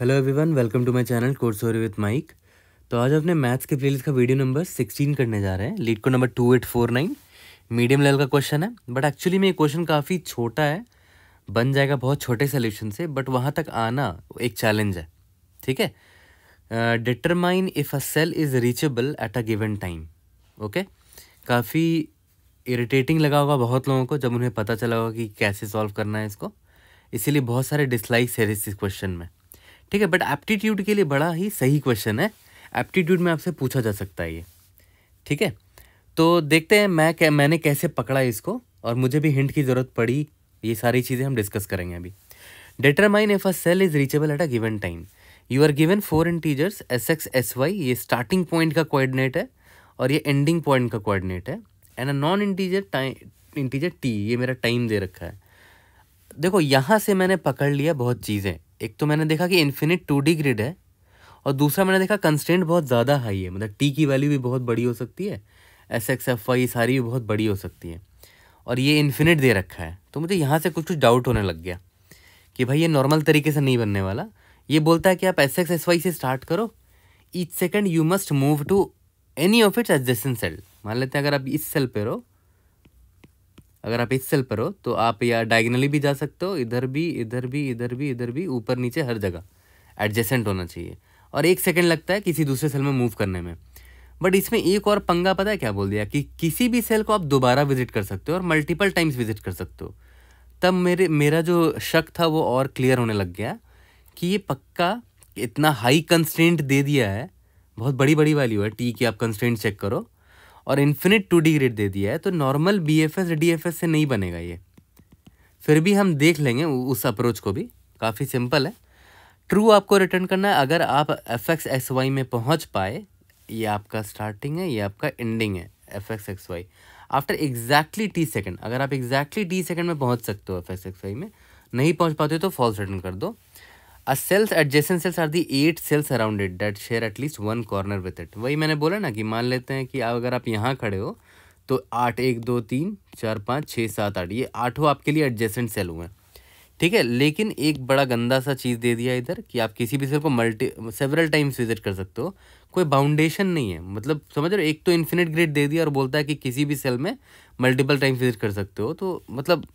Hello everyone welcome to my channel course हो with with Mike तो आज अपने मैथ्स के प्लेलिस्ट का वीडियो नंबर 16 करने जा रहे हैं LeetCode number 2849 medium level का क्वेश्चन है बट एक्चुअली में ये क्वेश्चन काफ़ी छोटा है बन जाएगा बहुत छोटे सोल्यूशन से बट वहाँ तक आना एक चैलेंज है ठीक है determine if a cell is reachable at a given time okay काफ़ी इरिटेटिंग लगा होगा बहुत लोगों को जब उन्हें पता चला होगा कि कैसे सॉल्व करना है इसको इसीलिए बहुत सारे डिसलाइक्स है इस क्वेश्चन में ठीक है बट एप्टीट्यूड के लिए बड़ा ही सही क्वेश्चन है एप्टीट्यूड में आपसे पूछा जा सकता है ये ठीक है तो देखते हैं मैं क्या मैंने कैसे पकड़ा इसको और मुझे भी हिंट की ज़रूरत पड़ी ये सारी चीज़ें हम डिस्कस करेंगे अभी determine if a cell is reachable at a given time you are given four integers S X S Y ये स्टार्टिंग पॉइंट का कोऑर्डिनेट है और ये एंडिंग पॉइंट का कोऑर्डिनेट है and a non integer time integer T ये मेरा time दे रखा है देखो यहाँ से मैंने पकड़ लिया बहुत चीज़ें एक तो मैंने देखा कि इन्फिनिट टू डी ग्रिड है और दूसरा मैंने देखा कंस्टेंट बहुत ज़्यादा हाई है मतलब टी की वैल्यू भी बहुत बड़ी हो सकती है एस एक्स एफ वाई सारी भी बहुत बड़ी हो सकती है और ये इन्फिनिट दे रखा है तो मुझे यहाँ से कुछ कुछ डाउट होने लग गया कि भाई ये नॉर्मल तरीके से नहीं बनने वाला ये बोलता है कि आप एस एक्स एस वाई से स्टार्ट करो each second you must move to any of its adjacent cell मान लेते हैं अगर आप इस सेल पर रहो अगर आप इस सेल पर हो तो आप या डायगनली भी जा सकते हो इधर भी इधर भी इधर भी इधर भी ऊपर नीचे हर जगह एडजेसेंट होना चाहिए और एक सेकेंड लगता है किसी दूसरे सेल में मूव करने में बट इसमें एक और पंगा पता है क्या बोल दिया कि किसी भी सेल को आप दोबारा विजिट कर सकते हो और मल्टीपल टाइम्स विजिट कर सकते हो तब मेरे मेरा जो शक था वो और क्लियर होने लग गया कि ये पक्का इतना हाई कंस्टेंट दे दिया है बहुत बड़ी बड़ी वैल्यू है टी की आप कंस्टेंट चेक करो और इन्फिनिट टू डी ग्रेड दे दिया है तो normal B F S D F S से नहीं बनेगा ये फिर भी हम देख लेंगे उस अप्रोच को भी काफ़ी सिंपल है ट्रू आपको रिटर्न करना है अगर आप एफ एक्स एक्स वाई में पहुंच पाए ये आपका स्टार्टिंग है ये आपका एंडिंग है F X X Y after exactly T second अगर आप एग्जैक्टली टी सेकेंड में पहुंच सकते हो एफ एक्स एक्स वाई में नहीं पहुंच पाते हो तो फॉल्स रिटर्न कर दो a cells adjacent cells are the eight cells around it that share at least one corner with it वही मैंने बोला ना कि मान लेते हैं कि अगर आप यहाँ खड़े हो तो आठ एक दो तीन चार पाँच छः सात आठ ये आठों आपके लिए एडजेसेंट सेल हुए हैं ठीक है लेकिन एक बड़ा गंदा सा चीज़ दे दिया इधर कि आप किसी भी सेल को मल्टी सेवरल टाइम्स विजिट कर सकते हो कोई बाउंडेशन नहीं है मतलब समझ रहे हो एक तो इन्फिनिट ग्रेड दे दिया और बोलता है कि किसी भी सेल में मल्टीपल टाइम्स विजिट कर सकते हो तो मतलब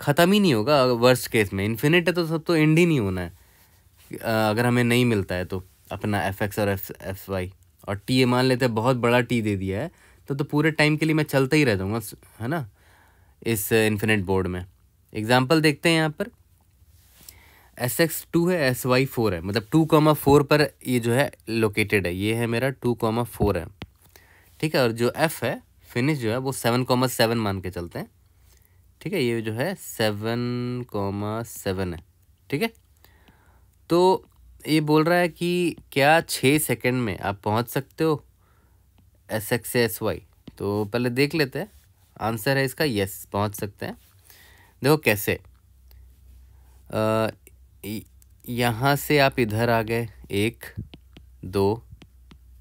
ख़त्म ही नहीं होगा वर्स्ट केस में इन्फिनिट है तो सब तो एंड ही नहीं होना है अगर हमें नहीं मिलता है तो अपना एफ एक्स और एफ एफ वाई और टी ए मान लेते हैं बहुत बड़ा टी दे दिया है तो तो पूरे टाइम के लिए मैं चलता ही रह जाऊँगा है ना इस इन्फिनिट बोर्ड में एग्ज़ाम्पल देखते हैं यहाँ पर एस एक्स टू है एस वाई फोर है मतलब टू कॉमा फोर पर ये जो है लोकेटेड है ये है मेरा टू कॉमा फोर है ठीक है और जो एफ़ है फिनिश जो है वो सेवन कॉमा सेवन मान के चलते हैं ठीक है ये जो है सेवन कॉमा सेवन है ठीक है तो ये बोल रहा है कि क्या छः सेकंड में आप पहुंच सकते हो एस एक्स एस वाई तो पहले देख लेते हैं आंसर है इसका यस पहुंच सकते हैं देखो कैसे यहाँ से आप इधर आ गए एक दो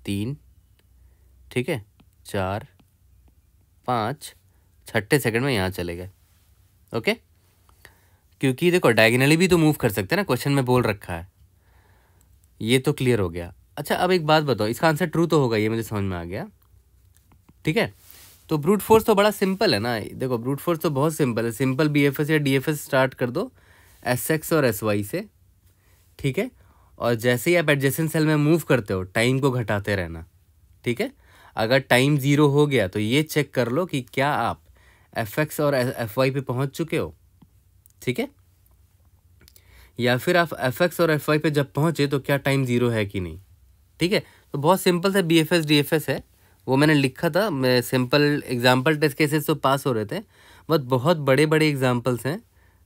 तीन ठीक है चार पाँच छठे सेकंड में यहाँ चले गए ओके क्योंकि देखो डायगनली भी तो मूव कर सकते हैं ना क्वेश्चन में बोल रखा है ये तो क्लियर हो गया अच्छा अब एक बात बताओ इसका आंसर ट्रू तो होगा ये मुझे समझ में आ गया ठीक है तो ब्रूट फोर्स तो बड़ा सिंपल है ना देखो ब्रूट फोर्स तो बहुत सिंपल है सिंपल बी एफ एस या डी एफ एस स्टार्ट कर दो एस एक्स और एस वाई से ठीक है और जैसे ही आप एडजेसन सेल में मूव करते हो टाइम को घटाते रहना ठीक है अगर टाइम ज़ीरो हो गया तो ये चेक कर लो कि क्या आप एफ एक्स और एफ वाई पे पहुंच चुके हो ठीक है या फिर आप एफ एक्स और एफ वाई पर जब पहुँचे तो क्या टाइम ज़ीरो है कि नहीं ठीक है तो बहुत सिंपल सा B F S D F S है वो मैंने लिखा था मैं सिंपल एग्जाम्पल टेस्ट केसेस तो पास हो रहे थे बट बहुत बड़े बड़े एग्जाम्पल्स हैं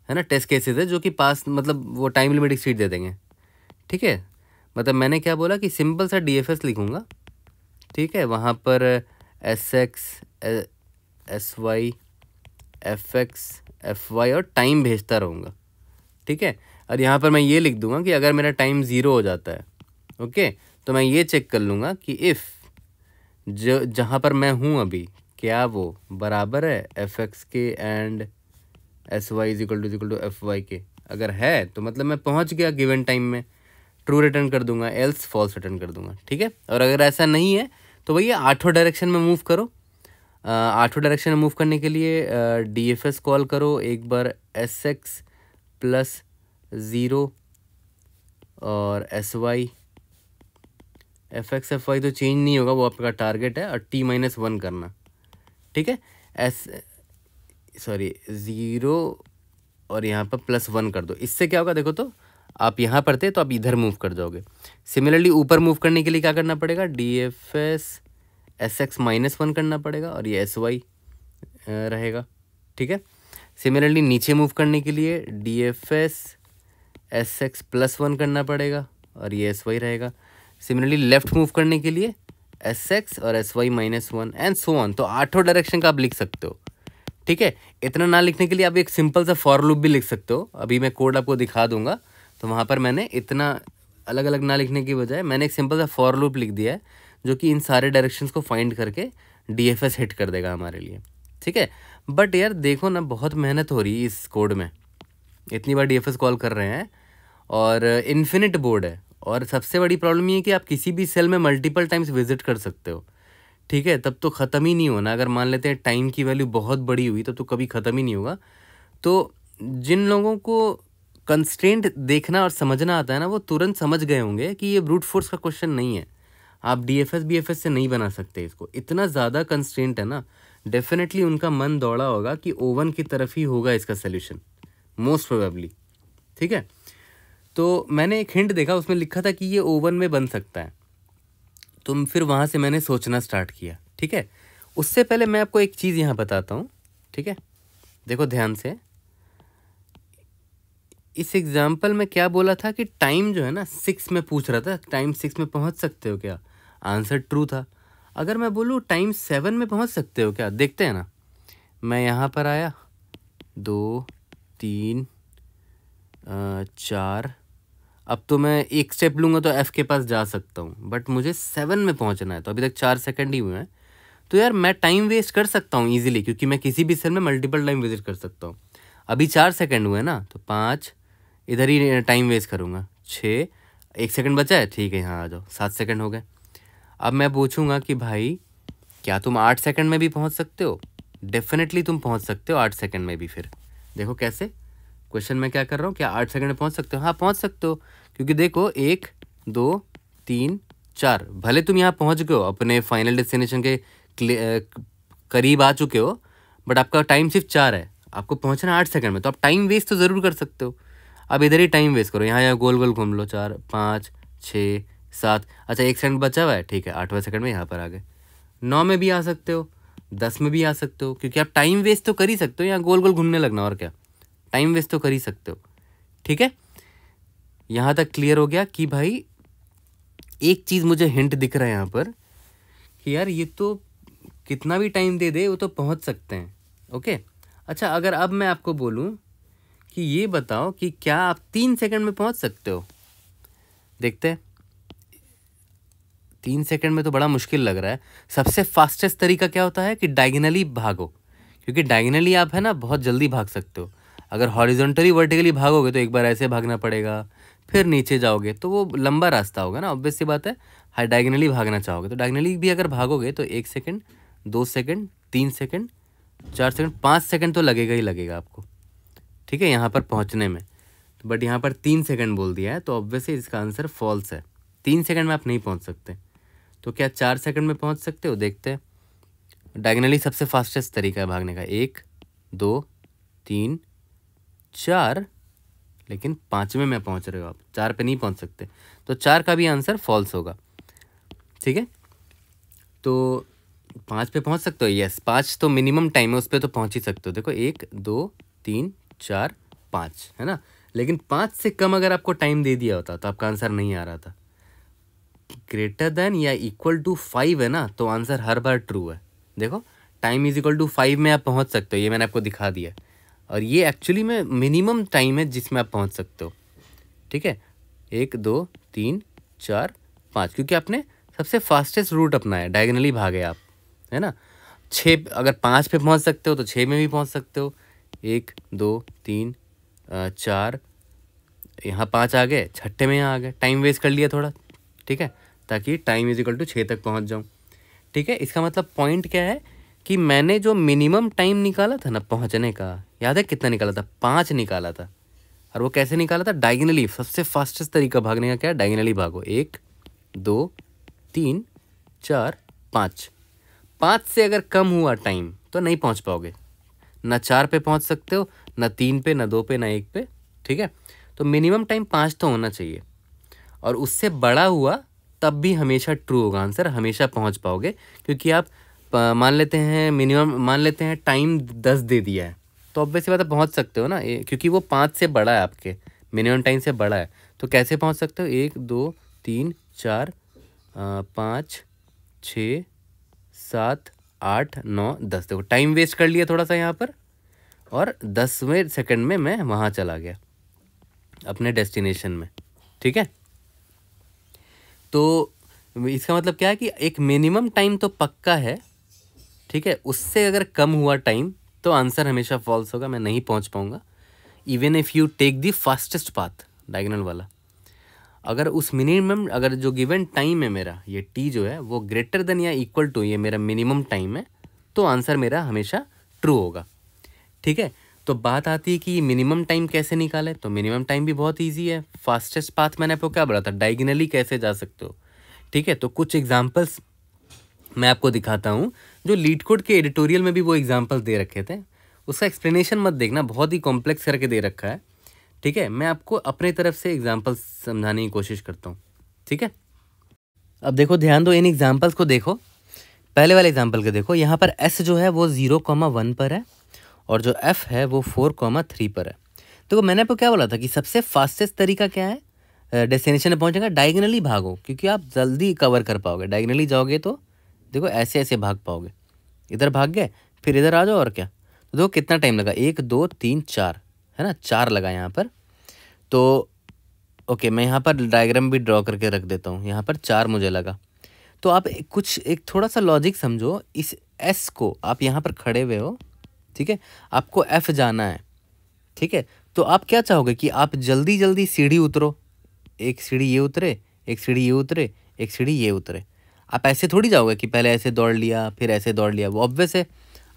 है ना टेस्ट केसेस है जो कि पास मतलब वो टाइम लिमिट एक्सीड दे देंगे ठीक है मतलब मैंने क्या बोला कि सिंपल सा डी एफ एस लिखूँगा ठीक है वहाँ पर S X S Y F X F Y और टाइम भेजता रहूँगा ठीक है और यहाँ पर मैं ये लिख दूँगा कि अगर मेरा टाइम ज़ीरो हो जाता है ओके तो मैं ये चेक कर लूँगा कि इफ़ जो जहाँ पर मैं हूँ अभी क्या वो बराबर है एफ एक्स के and S Y is equal to equal to F Y के अगर है तो मतलब मैं पहुँच गया गिवन टाइम में ट्रू रिटर्न कर दूंगा एल्स फॉल्स रिटर्न कर दूंगा ठीक है और अगर ऐसा नहीं है तो भैया आठों डायरेक्शन में मूव करो आठवें डायरेक्शन में मूव करने के लिए डी एफ एस कॉल करो एक बार एस एक्स प्लस ज़ीरो और S Y F X F Y तो चेंज नहीं होगा वो आपका टारगेट है और टी माइनस वन करना ठीक है एस सॉरी ज़ीरो और यहाँ पर प्लस वन कर दो इससे क्या होगा देखो तो आप यहाँ पर थे तो आप इधर मूव कर जाओगे सिमिलरली ऊपर मूव करने के लिए क्या करना पड़ेगा D F S S X minus one करना पड़ेगा और ये एस वाई रहेगा ठीक है सिमिलरली नीचे मूव करने के लिए D F S S X plus one करना पड़ेगा और ये एस वाई रहेगा सिमिलरली लेफ्ट मूव करने के लिए एस एक्स और S Y minus one and so on तो आठों डायरेक्शन का आप लिख सकते हो ठीक है इतना ना लिखने के लिए आप एक सिंपल सा फॉर लूप भी लिख सकते हो अभी मैं कोड आपको दिखा दूंगा तो वहाँ पर मैंने इतना अलग अलग ना लिखने की बजाय मैंने एक सिंपल सा फॉर लूप लिख दिया है जो कि इन सारे डायरेक्शंस को फाइंड करके डी हिट कर देगा हमारे लिए ठीक है बट यार देखो ना बहुत मेहनत हो रही है इस कोड में इतनी बार डी कॉल कर रहे हैं और इन्फिनिट बोर्ड है और सबसे बड़ी प्रॉब्लम ये है कि आप किसी भी सेल में मल्टीपल टाइम्स विजिट कर सकते हो ठीक है तब तो ख़त्म ही नहीं होना अगर मान लेते हैं टाइम की वैल्यू बहुत बड़ी हुई तब तो, तो कभी ख़त्म ही नहीं होगा तो जिन लोगों को कंस्टेंट देखना और समझना आता है ना वो तुरंत समझ गए होंगे कि ये ब्रूट फोर्स का क्वेश्चन नहीं है आप D F S B F S से नहीं बना सकते इसको इतना ज़्यादा कंस्टेंट है ना डेफिनेटली उनका मन दौड़ा होगा कि ओवन की तरफ ही होगा इसका सोल्यूशन मोस्ट प्रोबेबली ठीक है तो मैंने एक हिंट देखा उसमें लिखा था कि ये ओवन में बन सकता है तो फिर वहाँ से मैंने सोचना स्टार्ट किया ठीक है उससे पहले मैं आपको एक चीज़ यहाँ बताता हूँ ठीक है देखो ध्यान से इस एग्ज़ाम्पल में क्या बोला था कि टाइम जो है ना सिक्स में पूछ रहा था टाइम सिक्स में पहुँच सकते हो क्या आंसर ट्रू था अगर मैं बोलूँ टाइम सेवन में पहुँच सकते हो क्या देखते हैं ना मैं यहाँ पर आया दो तीन चार अब तो मैं एक स्टेप लूँगा तो एफ़ के पास जा सकता हूँ बट मुझे सेवन में पहुँचना है तो अभी तक चार सेकंड ही हुए हैं तो यार मैं टाइम वेस्ट कर सकता हूँ ईजिली क्योंकि मैं किसी भी सेल में मल्टीपल टाइम विजिट कर सकता हूँ अभी चार सेकंड हुए ना तो पाँच इधर ही टाइम वेस्ट करूँगा छः एक सेकेंड बचा है ठीक है यहाँ आ जाओ सात सेकेंड हो गए अब मैं पूछूंगा कि भाई क्या तुम आठ सेकंड में भी पहुंच सकते हो डेफिनेटली तुम पहुंच सकते हो आठ सेकंड में भी फिर देखो कैसे क्वेश्चन में क्या कर रहा हूँ क्या आठ सेकंड में पहुँच सकते हो हाँ पहुँच सकते हो क्योंकि देखो एक दो तीन चार भले तुम यहाँ पहुँच गए हो अपने फाइनल डेस्टिनेशन के करीब आ चुके हो बट आपका टाइम सिर्फ चार है आपको पहुँचना आठ सेकंड में तो आप टाइम वेस्ट तो ज़रूर कर सकते हो अब इधर ही टाइम वेस्ट करो यहाँ यहाँ गोल गोल घूम लो चार पाँच छः सात अच्छा एक सेकंड बचा हुआ है ठीक है आठवें सेकंड में यहाँ पर आ गए नौ में भी आ सकते हो दस में भी आ सकते हो क्योंकि आप टाइम वेस्ट तो कर ही सकते हो यहाँ गोल गोल घूमने लगना और क्या टाइम वेस्ट तो कर ही सकते हो ठीक है यहाँ तक क्लियर हो गया कि भाई एक चीज़ मुझे हिंट दिख रहा है यहाँ पर कि यार ये तो कितना भी टाइम दे दे वो तो पहुँच सकते हैं ओके अच्छा अगर अब मैं आपको बोलूँ कि ये बताओ कि क्या आप तीन सेकंड में पहुँच सकते हो देखते हैं तीन सेकंड में तो बड़ा मुश्किल लग रहा है सबसे फास्टेस्ट तरीका क्या होता है कि डायगनली भागो क्योंकि डायगनली आप है ना बहुत जल्दी भाग सकते हो अगर हॉरिजॉन्टली वर्टिकली भागोगे तो एक बार ऐसे भागना पड़ेगा फिर नीचे जाओगे तो वो लंबा रास्ता होगा ना ऑब्वियस सी बात है हाई डायगनली भागना चाहोगे तो डायगनली भी अगर भागोगे तो एक सेकेंड दो सेकेंड तीन सेकेंड चार सेकेंड पाँच सेकेंड तो लगेगा ही लगेगा आपको ठीक है यहाँ पर पहुँचने में बट यहाँ पर तीन सेकेंड बोल दिया है तो ऑब्वियसली इसका आंसर फॉल्स है तीन सेकेंड में आप नहीं पहुँच सकते तो क्या चार सेकंड में पहुंच सकते हो देखते हैं डायगनली सबसे फास्टेस्ट तरीका है भागने का एक दो तीन चार लेकिन पाँचवें में पहुंच रहे हो आप चार पे नहीं पहुंच सकते तो चार का भी आंसर फॉल्स होगा ठीक है तो पाँच पे पहुंच सकते हो यस पाँच तो मिनिमम टाइम है उस पर तो पहुँच ही सकते हो देखो एक दो तीन चार पाँच है ना लेकिन पाँच से कम अगर आपको टाइम दे दिया होता तो आपका आंसर नहीं आ रहा था ग्रेटर देन या इक्वल टू फाइव है ना तो आंसर हर बार ट्रू है देखो time is equal to five में आप पहुंच सकते हो ये मैंने आपको दिखा दिया और ये एक्चुअली में मिनिमम टाइम है जिसमें आप पहुंच सकते हो ठीक है एक दो तीन चार पाँच क्योंकि आपने सबसे फास्टेस्ट रूट अपना है डायगनली भागे आप है ना छः अगर पाँच पे पहुंच सकते हो तो छः में भी पहुंच सकते हो एक दो तीन चार यहाँ पाँच आ गए छठे में यहाँ आ गए टाइम वेस्ट कर लिया थोड़ा ठीक है ताकि टाइम इजिकल टू छः तक पहुँच जाऊँ ठीक है इसका मतलब पॉइंट क्या है कि मैंने जो मिनिमम टाइम निकाला था ना पहुँचने का याद है कितना निकाला था पाँच निकाला था और वो कैसे निकाला था डाइगनली सबसे फास्टेस्ट तरीका भागने का क्या है डाइगनली भागो एक दो तीन चार पाँच पाँच से अगर कम हुआ टाइम तो नहीं पहुँच पाओगे ना चार पे पहुँच सकते हो ना तीन पे ना दो पे ना एक पे ठीक है तो मिनिमम टाइम पाँच तो होना चाहिए और उससे बड़ा हुआ तब भी हमेशा ट्रू होगा आंसर हमेशा पहुंच पाओगे क्योंकि आप मान लेते हैं मिनिमम मान लेते हैं टाइम दस दे दिया है तो वैसे बात पहुँच सकते हो ना क्योंकि वो पाँच से बड़ा है आपके मिनिमम टाइम से बड़ा है तो कैसे पहुँच सकते हो एक दो तीन चार पाँच छ सात आठ नौ दस देखो टाइम वेस्ट कर लिया थोड़ा सा यहाँ पर और दसवें सेकंड में मैं वहाँ चला गया अपने डेस्टिनेशन में ठीक है तो इसका मतलब क्या है कि एक मिनिमम टाइम तो पक्का है ठीक है उससे अगर कम हुआ टाइम तो आंसर हमेशा फॉल्स होगा मैं नहीं पहुंच पाऊंगा even if you take the fastest path diagonal वाला अगर उस मिनिमम अगर जो गिवन टाइम है मेरा ये टी जो है वो ग्रेटर देन या इक्वल टू ये मेरा मिनिमम टाइम है तो आंसर मेरा हमेशा ट्रू होगा ठीक है तो बात आती है कि मिनिमम टाइम कैसे निकाले तो मिनिमम टाइम भी बहुत ईजी है फास्टेस्ट पाथ मैंने आपको क्या बोला था डाइगनली कैसे जा सकते हो ठीक है तो कुछ एग्जाम्पल्स मैं आपको दिखाता हूँ जो लीड कोड के एडिटोरियल में भी वो एग्जाम्पल दे रखे थे उसका एक्सप्लेनेशन मत देखना बहुत ही कॉम्प्लेक्स करके दे रखा है ठीक है मैं आपको अपने तरफ से एग्जाम्पल्स समझाने की कोशिश करता हूँ ठीक है अब देखो ध्यान दो इन एग्जाम्पल्स को देखो पहले वाले एग्जाम्पल को देखो यहाँ पर एस जो है वो ज़ीरो कॉमा वन पर है और जो एफ़ है वो फोर कॉमा थ्री पर है तो मैंने आपको क्या बोला था कि सबसे फास्टेस्ट तरीका क्या है डेस्टिनेशन में पहुँचेगा डायगनली भागो क्योंकि आप जल्दी कवर कर पाओगे डायगनली जाओगे तो देखो ऐसे ऐसे भाग पाओगे इधर भाग गए फिर इधर आ जाओ और क्या तो देखो कितना टाइम लगा एक दो तीन चार है ना चार लगा यहाँ पर तो ओके मैं यहाँ पर डायग्राम भी ड्रॉ करके रख देता हूँ यहाँ पर चार मुझे लगा तो आप कुछ एक थोड़ा सा लॉजिक समझो इस एस को आप यहाँ पर खड़े हुए हो ठीक है आपको एफ़ जाना है ठीक है तो आप क्या चाहोगे कि आप जल्दी जल्दी सीढ़ी उतरो एक सीढ़ी ये उतरे एक सीढ़ी ये उतरे एक सीढ़ी ये उतरे आप ऐसे थोड़ी जाओगे कि पहले ऐसे दौड़ लिया फिर ऐसे दौड़ लिया वो ऑब्वियस है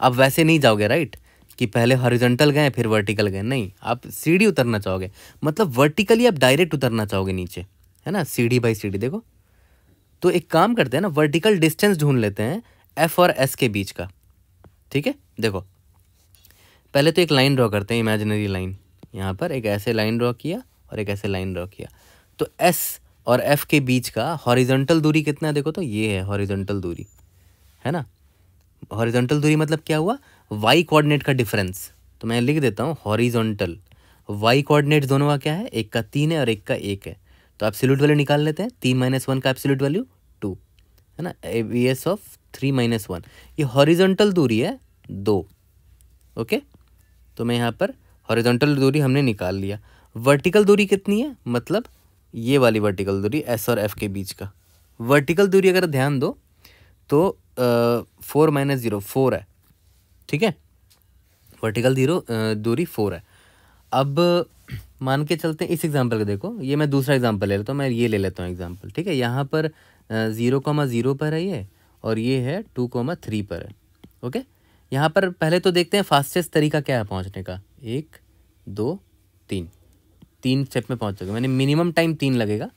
आप वैसे नहीं जाओगे राइट कि पहले हॉरिजेंटल गए फिर वर्टिकल गए नहीं आप सीढ़ी उतरना चाहोगे मतलब वर्टिकली आप डायरेक्ट उतरना चाहोगे नीचे है ना सीढ़ी बाई सीढ़ी देखो तो एक काम करते हैं ना वर्टिकल डिस्टेंस ढूंढ लेते हैं एफ और एस के बीच का ठीक है देखो पहले तो एक लाइन ड्रॉ करते हैं इमेजिनरी लाइन यहाँ पर एक ऐसे लाइन ड्रॉ किया और एक ऐसे लाइन ड्रॉ किया तो एस और एफ़ के बीच का हॉरिजेंटल दूरी कितना है देखो तो ये है हॉरिजेंटल दूरी है ना हॉरिजेंटल दूरी मतलब क्या हुआ वाई कोऑर्डिनेट का डिफरेंस तो मैं लिख देता हूँ हॉरिजेंटल वाई कोऑर्डिनेट दोनों का क्या है एक का तीन है और एक का एक है तो सिल्यूट वैल्यू निकाल लेते हैं तीन माइनस वन का सिल्यूट वैल्यू टू है ना A B S of three minus one ये हॉरिजेंटल दूरी है दो ओके तो मैं यहाँ पर हॉरिजॉन्टल दूरी हमने निकाल लिया वर्टिकल दूरी कितनी है मतलब ये वाली वर्टिकल दूरी एस और एफ के बीच का वर्टिकल दूरी अगर ध्यान दो तो फोर माइनस ज़ीरो फोर है ठीक है वर्टिकल जीरो दूरी फोर है अब मान के चलते हैं इस एग्ज़ाम्पल का देखो ये मैं दूसरा एग्ज़ाम्पल ले लेता हूँ मैं ये ले लेता हूँ एग्ज़ाम्पल ठीक है यहाँ पर ज़ीरो कॉमा ज़ीरो पर है ये और ये है टू कॉमा थ्री पर है ओके यहाँ पर पहले तो देखते हैं फास्टेस्ट तरीका क्या है पहुँचने का एक दो तीन तीन स्टेप में पहुँच सकते मैंने मिनिमम टाइम तीन लगेगा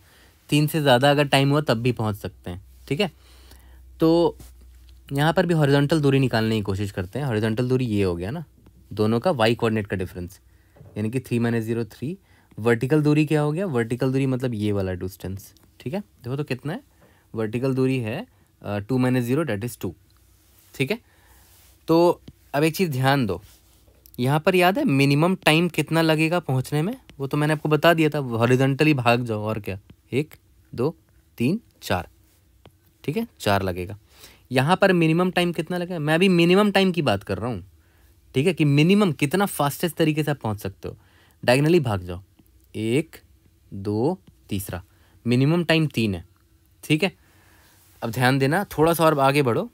तीन से ज़्यादा अगर टाइम हुआ तब भी पहुँच सकते हैं ठीक है तो यहाँ पर भी हॉरिजॉन्टल दूरी निकालने की कोशिश करते हैं हॉरिजॉन्टल दूरी ये हो गया ना दोनों का वाई कोऑर्डिनेट का डिफरेंस यानी कि three minus zero three vertical दूरी क्या हो गया वर्टिकल दूरी मतलब ये वाला डिस्टेंस ठीक है देखो तो कितना है वर्टिकल दूरी है two minus zero that is two ठीक है तो अब एक चीज़ ध्यान दो यहाँ पर याद है मिनिमम टाइम कितना लगेगा पहुँचने में वो तो मैंने आपको बता दिया था हॉरिजेंटली भाग जाओ और क्या एक दो तीन चार ठीक है चार लगेगा यहाँ पर मिनिमम टाइम कितना लगेगा मैं अभी मिनिमम टाइम की बात कर रहा हूँ ठीक है कि मिनिमम कितना फास्टेस्ट तरीके से आप पहुँच सकते हो डायगनली भाग जाओ एक दो तीसरा मिनिमम टाइम तीन है ठीक है अब ध्यान देना थोड़ा सा और आगे बढ़ो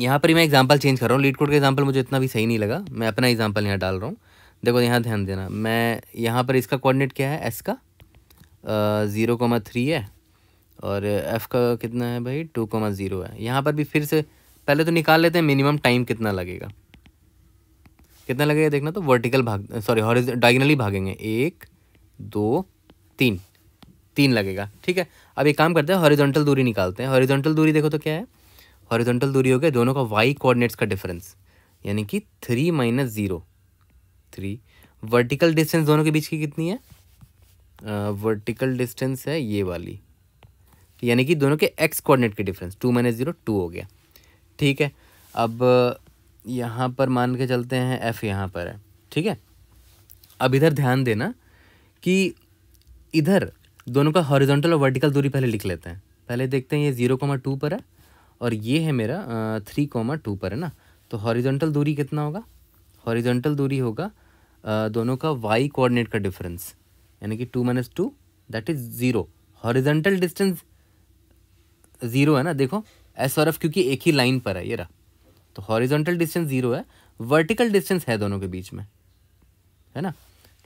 यहाँ पर ही मैं एग्जाम्पल चेंज कर रहा हूँ लीड कोड का एग्जाम्पल मुझे इतना भी सही नहीं लगा मैं अपना एग्जाम्पल यहाँ डाल रहा हूँ देखो यहाँ ध्यान देना मैं यहाँ पर इसका कोऑर्डिनेट क्या है एस का ज़ीरो कोमा थ्री है और एफ़ का कितना है भाई टू कोमा ज़ीरो है यहाँ पर भी फिर से पहले तो निकाल लेते हैं मिनिमम टाइम कितना लगेगा कितना लगेगा देखना तो वर्टिकल भाग सॉरी हॉरिज डाइगनली भागेंगे एक दो तीन तीन लगेगा ठीक है अब एक काम करते हैं हॉरिजॉन्टल दूरी निकालते हैं हॉरिजॉन्टल दूरी देखो तो क्या है हॉरिजॉन्टल दूरी हो गया दोनों का वाई कोऑर्डिनेट्स का डिफरेंस यानी कि three minus zero three vertical distance दोनों के बीच की कितनी है वर्टिकल डिस्टेंस है ये वाली यानी कि दोनों के एक्स कोऑर्डिनेट के difference two minus zero two हो गया ठीक है अब यहाँ पर मान के चलते हैं एफ़ यहाँ पर है ठीक है अब इधर ध्यान देना कि इधर दोनों का हॉरिजॉन्टल और वर्टिकल दूरी पहले लिख लेते हैं पहले देखते हैं ये ज़ीरो कॉमा टू पर है और ये है मेरा थ्री कोमा टू पर है ना तो हॉरिजॉन्टल दूरी कितना होगा हॉरिजॉन्टल दूरी होगा आ, दोनों का वाई कोऑर्डिनेट का डिफरेंस यानी कि two minus two that is zero horizontal distance zero है ना देखो एस और एफ क्योंकि एक ही लाइन पर है ये रहा तो हॉरिजॉन्टल डिस्टेंस ज़ीरो है वर्टिकल डिस्टेंस है दोनों के बीच में है ना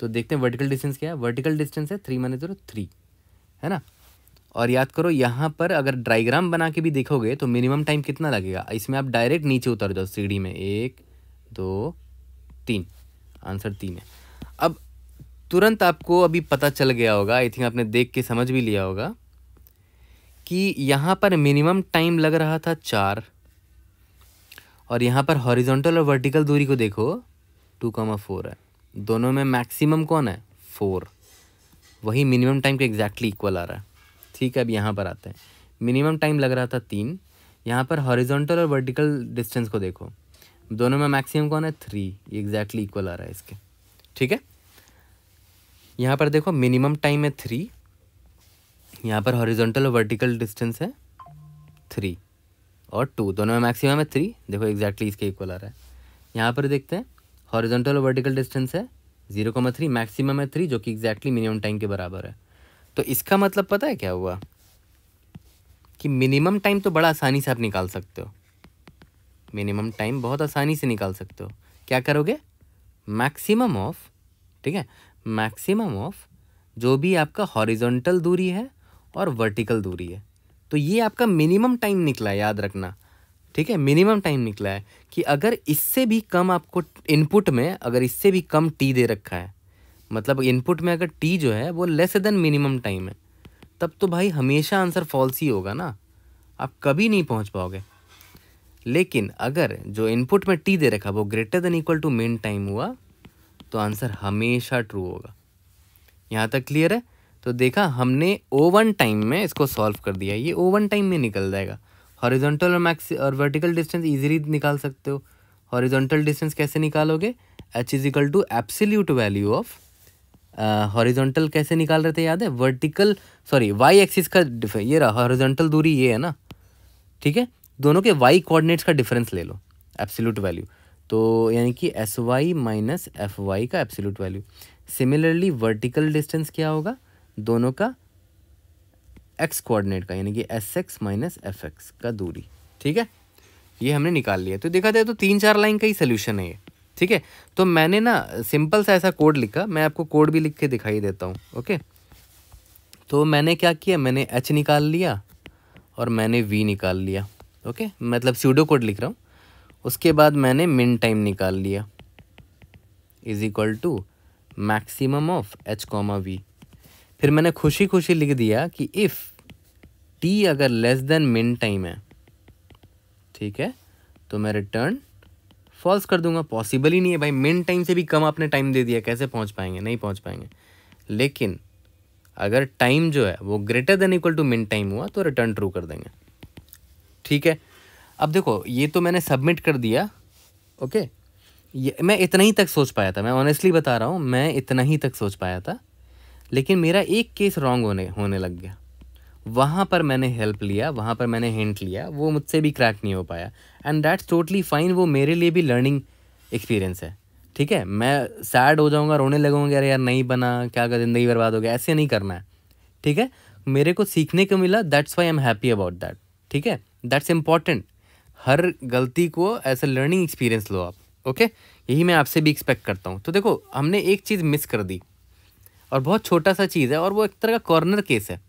तो देखते हैं वर्टिकल डिस्टेंस क्या है वर्टिकल डिस्टेंस है थ्री माइनस जीरो थ्री है ना और याद करो यहाँ पर अगर ड्राइग्राम बना के भी देखोगे तो मिनिमम टाइम कितना लगेगा इसमें आप डायरेक्ट नीचे उतर जाओ सीढ़ी में एक दो तीन आंसर तीन है अब तुरंत आपको अभी पता चल गया होगा आई थिंक आपने देख के समझ भी लिया होगा कि यहाँ पर मिनिमम टाइम लग रहा था चार और यहाँ पर हॉरिजॉन्टल और वर्टिकल दूरी को देखो टू कॉमा फोर है दोनों में मैक्सिमम कौन है फोर वही मिनिमम टाइम के एग्जैक्टली इक्वल आ रहा है ठीक है अब यहाँ पर आते हैं मिनिमम टाइम लग रहा था तीन यहाँ पर हॉरिजॉन्टल और वर्टिकल डिस्टेंस को देखो दोनों में मैक्सिमम कौन है थ्री एग्जैक्टली इक्वल आ रहा है इसके ठीक है यहाँ पर देखो मिनिमम टाइम है थ्री यहाँ पर हॉरिजॉन्टल और वर्टिकल डिस्टेंस है थ्री और टू दोनों में मैक्सिमम है थ्री देखो एग्जैक्टली इसके इक्वल आ रहा है यहाँ पर देखते हैं हॉरिजॉन्टल और वर्टिकल डिस्टेंस है जीरो कॉमा थ्री मैक्सिमम है थ्री जो कि एग्जैक्टली मिनिमम टाइम के बराबर है तो इसका मतलब पता है क्या हुआ कि मिनिमम टाइम तो बड़ा आसानी से आप निकाल सकते हो मिनिमम टाइम बहुत आसानी से निकाल सकते हो क्या करोगे मैक्सिमम ऑफ ठीक है मैक्सिमम ऑफ जो भी आपका हॉरिजॉन्टल दूरी है और वर्टिकल दूरी है तो ये आपका मिनिमम टाइम निकला है याद रखना ठीक है मिनिमम टाइम निकला है कि अगर इससे भी कम आपको इनपुट में अगर इससे भी कम टी दे रखा है मतलब इनपुट में अगर टी जो है वो लेस देन मिनिमम टाइम है तब तो भाई हमेशा आंसर फॉल्स ही होगा ना आप कभी नहीं पहुंच पाओगे लेकिन अगर जो इनपुट में टी दे रखा वो greater than equal to min time हुआ तो आंसर हमेशा ट्रू होगा यहाँ तक क्लियर है तो देखा हमने ओ वन टाइम में इसको सॉल्व कर दिया ये ओ वन टाइम में निकल जाएगा हॉरिजॉन्टल और मैक्स और वर्टिकल डिस्टेंस इजीली निकाल सकते हो हॉरिजॉन्टल डिस्टेंस कैसे निकालोगे H is equal to absolute value of horizontal कैसे निकाल रहे थे याद है वर्टिकल सॉरी वाई एक्सिस का ये रहा हॉरिजॉन्टल दूरी ये है ना ठीक है दोनों के वाई कोऑर्डिनेट्स का डिफरेंस ले लो एब्सोल्यूट वैल्यू तो यानी कि S Y minus F Y का absolute value similarly vertical distance क्या होगा दोनों का एक्स कोऑर्डिनेट का यानी कि S X minus F X का दूरी ठीक है ये हमने निकाल लिया तो देखा जाए तो तीन चार लाइन का ही सोल्यूशन है ये ठीक है तो मैंने ना सिंपल सा ऐसा कोड लिखा मैं आपको कोड भी लिख के दिखाई देता हूँ ओके तो मैंने क्या किया मैंने एच निकाल लिया और मैंने वी निकाल लिया ओके मतलब सीडो कोड लिख रहा हूँ उसके बाद मैंने मिन टाइम निकाल लिया is equal to maximum of H comma V फिर मैंने खुशी खुशी लिख दिया कि इफ़ टी अगर लेस देन मिन टाइम है ठीक है तो मैं रिटर्न फॉल्स कर दूंगा पॉसिबल ही नहीं है भाई मेन टाइम से भी कम आपने टाइम दे दिया कैसे पहुंच पाएंगे नहीं पहुंच पाएंगे लेकिन अगर टाइम जो है वो greater than equal to min time हुआ तो रिटर्न ट्रू कर देंगे ठीक है अब देखो ये तो मैंने सबमिट कर दिया ओके ये मैं इतना ही तक सोच पाया था मैं ऑनेस्टली बता रहा हूँ मैं इतना ही तक सोच पाया था लेकिन मेरा एक केस रॉन्ग होने होने लग गया वहाँ पर मैंने हेल्प लिया वहाँ पर मैंने हिंट लिया वो मुझसे भी क्रैक नहीं हो पाया एंड दैट्स टोटली फाइन वो मेरे लिए भी लर्निंग एक्सपीरियंस है ठीक है मैं सैड हो जाऊँगा रोने लगूँगा अरे यार नहीं बना क्या कर ज़िंदगी बर्बाद हो गया ऐसे नहीं करना है ठीक है मेरे को सीखने को मिला that's why I am happy about that ठीक है दैट्स इंपॉर्टेंट हर गलती को एज अ लर्निंग एक्सपीरियंस लो आप ओके okay? यही मैं आपसे भी एक्सपेक्ट करता हूँ तो देखो हमने एक चीज़ मिस कर दी और बहुत छोटा सा चीज़ है और वो एक तरह का कॉर्नर केस है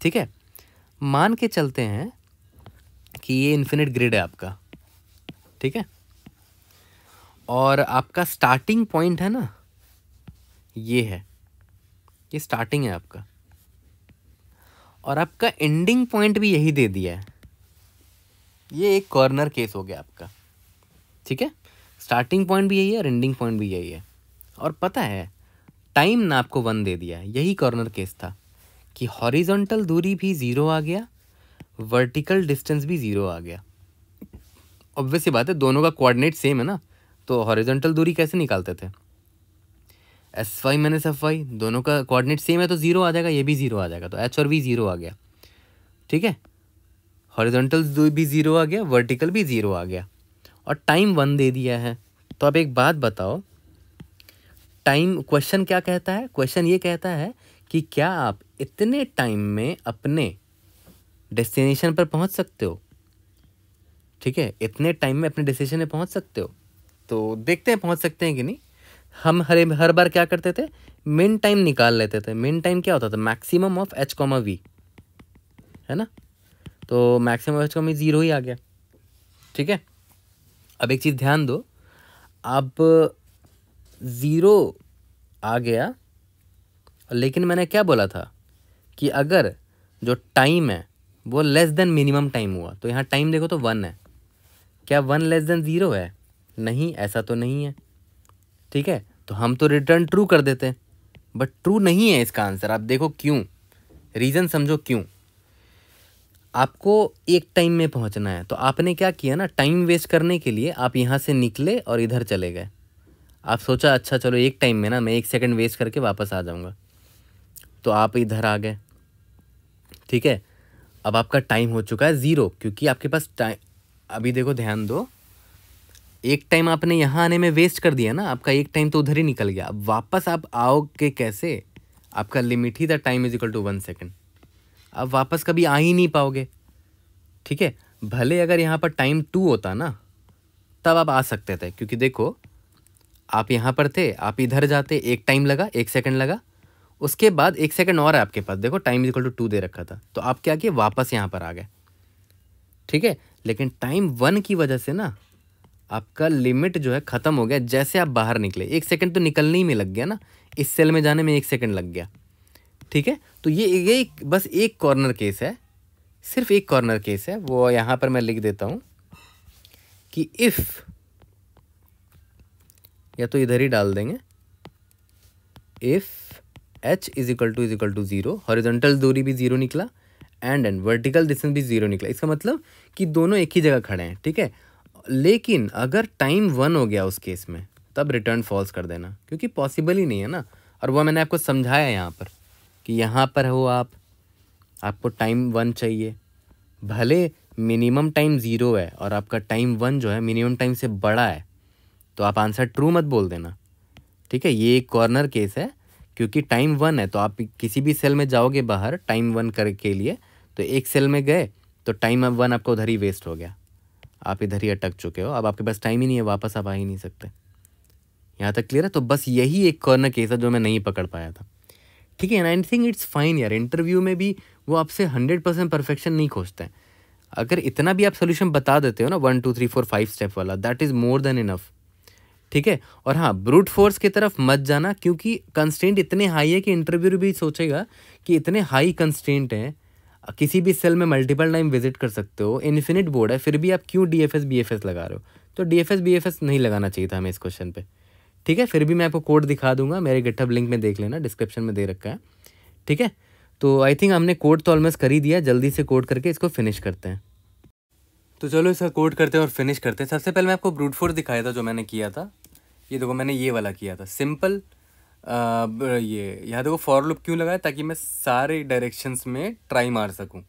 ठीक है मान के चलते हैं कि ये इन्फिनिट ग्रिड है आपका ठीक है और आपका स्टार्टिंग पॉइंट है ना ये है ये स्टार्टिंग है आपका और आपका एंडिंग पॉइंट भी यही दे दिया है ये एक कॉर्नर केस हो गया आपका ठीक है स्टार्टिंग पॉइंट भी यही है और एंडिंग पॉइंट भी यही है और पता है टाइम ना आपको वन दे दिया यही कॉर्नर केस था कि हॉरिजॉन्टल दूरी भी ज़ीरो आ गया वर्टिकल डिस्टेंस भी ज़ीरो आ गया ऑब्वियस ये बात है दोनों का कोऑर्डिनेट सेम है ना तो हॉरिजॉन्टल दूरी कैसे निकालते थे S Y minus F Y दोनों का कोऑर्डिनेट सेम है तो ज़ीरो आ जाएगा ये भी ज़ीरो आ जाएगा तो एच और वी ज़ीरो आ गया ठीक है हॉरिजॉन्टल भी ज़ीरो आ गया वर्टिकल भी ज़ीरो आ गया और टाइम वन दे दिया है तो अब एक बात बताओ टाइम क्वेश्चन क्या कहता है क्वेश्चन ये कहता है कि क्या आप इतने टाइम में अपने डेस्टिनेशन पर पहुंच सकते हो ठीक है इतने टाइम में अपने डेस्टिनेशन में पहुंच सकते हो तो देखते हैं पहुंच सकते हैं कि नहीं हम हर हर बार क्या करते थे मेन टाइम निकाल लेते थे मेन टाइम क्या होता था maximum of H comma V है ना तो maximum H comma V zero ही आ गया ठीक है अब एक चीज़ ध्यान दो अब ज़ीरो आ गया लेकिन मैंने क्या बोला था कि अगर जो टाइम है वो लेस देन मिनिमम टाइम हुआ तो यहाँ टाइम देखो तो वन है क्या वन लेस देन ज़ीरो है नहीं ऐसा तो नहीं है ठीक है तो हम तो रिटर्न ट्रू कर देते हैं बट ट्रू नहीं है इसका आंसर आप देखो क्यों रीज़न समझो क्यों आपको एक टाइम में पहुंचना है तो आपने क्या किया ना टाइम वेस्ट करने के लिए आप यहाँ से निकले और इधर चले गए आप सोचा अच्छा चलो एक टाइम में ना मैं एक सेकंड वेस्ट करके वापस आ जाऊँगा तो आप इधर आ गए ठीक है अब आपका टाइम हो चुका है ज़ीरो क्योंकि आपके पास टाइम अभी देखो ध्यान दो एक टाइम आपने यहाँ आने में वेस्ट कर दिया ना आपका एक टाइम तो उधर ही निकल गया अब वापस आप आओगे कैसे आपका लिमिट ही था time is equal to one second अब वापस कभी आ ही नहीं पाओगे ठीक है भले अगर यहाँ पर टाइम टू होता ना तब आप आ सकते थे क्योंकि देखो आप यहाँ पर थे आप इधर जाते एक टाइम लगा एक सेकंड लगा उसके बाद एक सेकंड और है आपके पास देखो time is equal to two दे रखा था तो आप क्या किए वापस यहाँ पर आ गए ठीक है लेकिन टाइम वन की वजह से ना आपका लिमिट जो है ख़त्म हो गया जैसे आप बाहर निकले एक सेकंड तो निकलने ही में लग गया ना इस सेल में जाने में एक सेकंड लग गया ठीक है तो ये ये बस एक कॉर्नर केस है सिर्फ एक कॉर्नर केस है वो यहाँ पर मैं लिख देता हूँ कि इफ़ या तो इधर ही डाल देंगे if H is equal to is equal to zero horizontal दूरी भी जीरो निकला एंड एंड वर्टिकल डिस्टेंस भी जीरो निकला इसका मतलब कि दोनों एक ही जगह खड़े हैं ठीक है लेकिन अगर टाइम वन हो गया उस केस में तब रिटर्न फॉल्स कर देना क्योंकि पॉसिबल ही नहीं है ना और वह मैंने आपको समझाया यहाँ पर कि यहाँ पर हो आप आपको टाइम वन चाहिए भले मिनिमम टाइम ज़ीरो है और आपका टाइम वन जो है मिनिमम टाइम से बड़ा है तो आप आंसर ट्रू मत बोल देना ठीक है ये एक कॉर्नर केस है क्योंकि टाइम वन है तो आप किसी भी सेल में जाओगे बाहर टाइम वन कर के लिए तो एक सेल में गए तो टाइम अब वन आपका उधर ही वेस्ट हो गया आप इधर ही अटक चुके हो अब आपके पास टाइम ही नहीं है वापस आप आ ही नहीं सकते यहाँ तक क्लियर है तो बस यही एक कॉर्नर केस है जो मैं नहीं पकड़ पाया था ठीक है and I think it's fine यार इंटरव्यू में भी वो आपसे हंड्रेड परसेंट परफेक्शन नहीं खोजते हैं अगर इतना भी आप सोल्यूशन बता देते हो ना one two three four five step वाला that is more than enough ठीक है और हाँ ब्रूट फोर्स की तरफ मत जाना क्योंकि कंस्टेंट इतने हाई है कि इंटरव्यू भी सोचेगा कि इतने हाई कंस्टेंट हैं किसी भी सेल में मल्टीपल टाइम विजिट कर सकते हो इन्फिनिट बोर्ड है फिर भी आप क्यों D F S B F S लगा रहे हो तो D F S B F S नहीं लगाना चाहिए था हमें इस क्वेश्चन पे ठीक है फिर भी मैं आपको कोड दिखा दूंगा मेरे गिटअप लिंक में देख लेना डिस्क्रिप्शन में दे रखा है ठीक है तो आई थिंक हमने कोड तो ऑलमोस्ट कर ही दिया जल्दी से कोड करके इसको फिनिश करते हैं तो चलो इसका कोट करते हैं और फिनिश करते हैं सबसे पहले मैं आपको ब्रूट फोर्स दिखाया था जो मैंने किया था ये देखो मैंने ये वाला किया था सिंपल ये यहाँ देखो फॉर लुप क्यों लगाया ताकि मैं सारे डायरेक्शंस में ट्राई मार सकूँ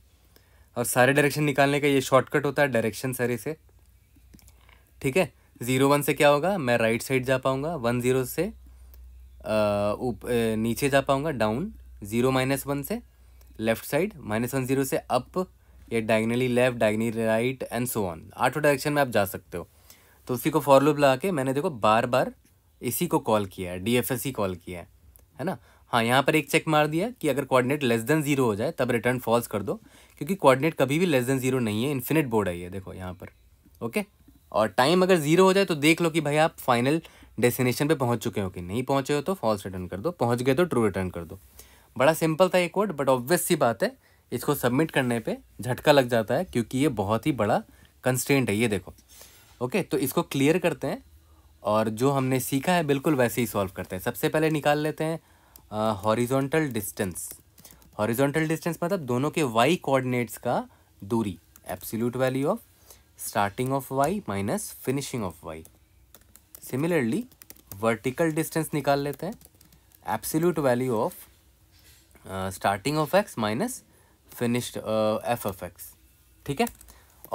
और सारे डायरेक्शन निकालने का ये शॉर्टकट होता है डायरेक्शन सारे से ठीक है ज़ीरो वन से क्या होगा मैं राइट साइड जा पाऊँगा वन ज़ीरो से ऊप नीचे जा पाऊँगा डाउन ज़ीरो माइनस वन से left side minus one zero से अप या diagonally left diagonally right and so on आठों डायरेक्शन में आप जा सकते हो तो उसी को फॉर लूप लगा के मैंने देखो बार बार इसी को कॉल किया है डी एफ एस कॉल किया है है ना हाँ यहाँ पर एक चेक मार दिया कि अगर कोऑर्डिनेट लेस देन जीरो हो जाए तब रिटर्न फॉल्स कर दो क्योंकि कोऑर्डिनेट कभी भी लेस देन जीरो नहीं है इन्फिनिट बोर्ड आई है देखो यहाँ पर ओके और टाइम अगर जीरो हो जाए तो देख लो कि भाई आप फाइनल डेस्टिनेशन पे पहुँच चुके हो कि नहीं पहुँचे हो तो फॉल्स रिटर्न कर दो पहुँच गए तो ट्रू रिटर्न कर दो बड़ा सिंपल था ये कोड बट ऑब्वियस सी बात है इसको सबमिट करने पे झटका लग जाता है क्योंकि ये बहुत ही बड़ा कंस्टेंट है ये देखो ओके तो इसको क्लियर करते हैं और जो हमने सीखा है बिल्कुल वैसे ही सॉल्व करते हैं सबसे पहले निकाल लेते हैं हॉरिजॉन्टल डिस्टेंस हॉरिजोंटल डिस्टेंस मतलब दोनों के वाई कोऑर्डिनेट्स का दूरी absolute value of starting of Y minus finishing of Y similarly vertical distance निकाल लेते हैं absolute value of starting of X minus finished F F X ठीक है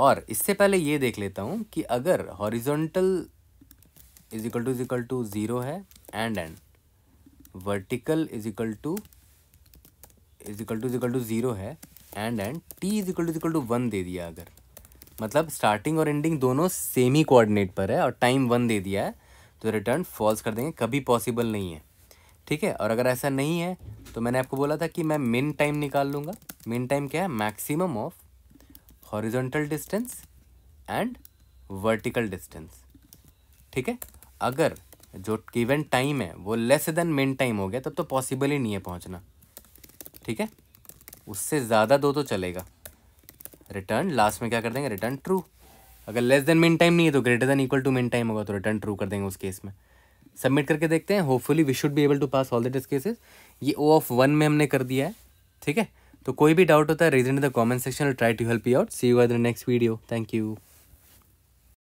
और इससे पहले ये देख लेता हूँ कि अगर horizontal is equal to is equal to zero है and and vertical is equal to is equal to is equal to zero है and and T is equal to is equal to one दे दिया अगर मतलब starting और ending दोनों same ही coordinate पर है और टाइम वन दे दिया है तो रिटर्न फॉल्स कर देंगे कभी पॉसिबल नहीं है ठीक है और अगर ऐसा नहीं है तो मैंने आपको बोला था कि मैं मिन टाइम निकाल लूँगा मिन टाइम क्या है maximum of horizontal distance and vertical distance ठीक है अगर जो गिवन टाइम है वो लेस देन मिन टाइम हो गया तब तो पॉसिबल ही नहीं है पहुंचना ठीक है उससे ज़्यादा दो तो चलेगा रिटर्न लास्ट में क्या कर देंगे रिटर्न ट्रू अगर लेस देन मिन टाइम नहीं है तो greater than equal to min time होगा तो रिटर्न ट्रू कर देंगे उस केस में सबमिट करके देखते हैं hopefully we should be able to pass all the test cases ये ओ ऑफ वन में हमने कर दिया है ठीक है तो कोई भी डाउट होता है reason in the comment section try to help you out see you the next video thank you